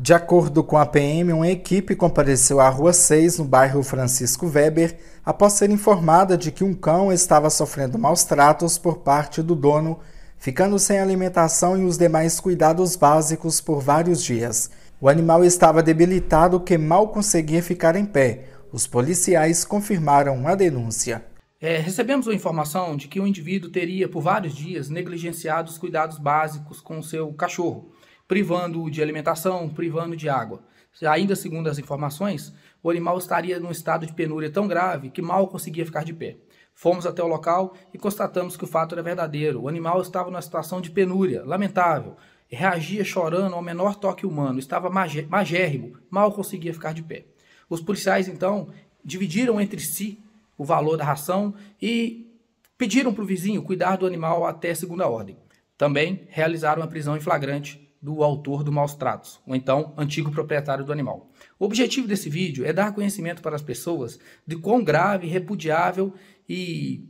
De acordo com a PM, uma equipe compareceu à Rua 6, no bairro Francisco Weber, após ser informada de que um cão estava sofrendo maus tratos por parte do dono, ficando sem alimentação e os demais cuidados básicos por vários dias. O animal estava debilitado que mal conseguia ficar em pé. Os policiais confirmaram a denúncia. É, recebemos a informação de que o indivíduo teria, por vários dias, negligenciado os cuidados básicos com o seu cachorro privando de alimentação, privando de água. Ainda segundo as informações, o animal estaria num estado de penúria tão grave que mal conseguia ficar de pé. Fomos até o local e constatamos que o fato era verdadeiro. O animal estava numa situação de penúria, lamentável. Reagia chorando ao menor toque humano, estava magérrimo, mal conseguia ficar de pé. Os policiais, então, dividiram entre si o valor da ração e pediram para o vizinho cuidar do animal até segunda ordem. Também realizaram a prisão em flagrante do autor do maus tratos, ou então antigo proprietário do animal. O objetivo desse vídeo é dar conhecimento para as pessoas de quão grave, repudiável e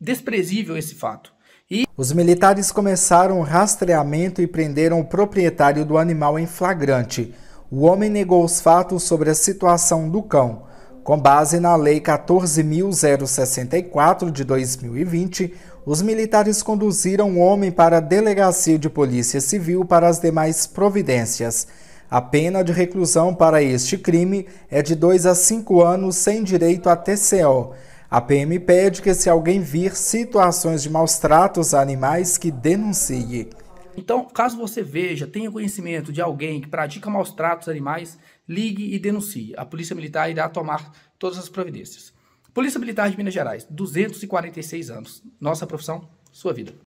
desprezível esse fato. E... Os militares começaram o rastreamento e prenderam o proprietário do animal em flagrante. O homem negou os fatos sobre a situação do cão. Com base na Lei 14.064 de 2020, os militares conduziram o homem para a delegacia de polícia civil para as demais providências. A pena de reclusão para este crime é de 2 a 5 anos sem direito a TCO. A PM pede que, se alguém vir situações de maus tratos a animais, que denuncie. Então, caso você veja, tenha conhecimento de alguém que pratica maus tratos a animais, ligue e denuncie. A Polícia Militar irá tomar todas as providências. Polícia Militar de Minas Gerais, 246 anos. Nossa profissão, sua vida.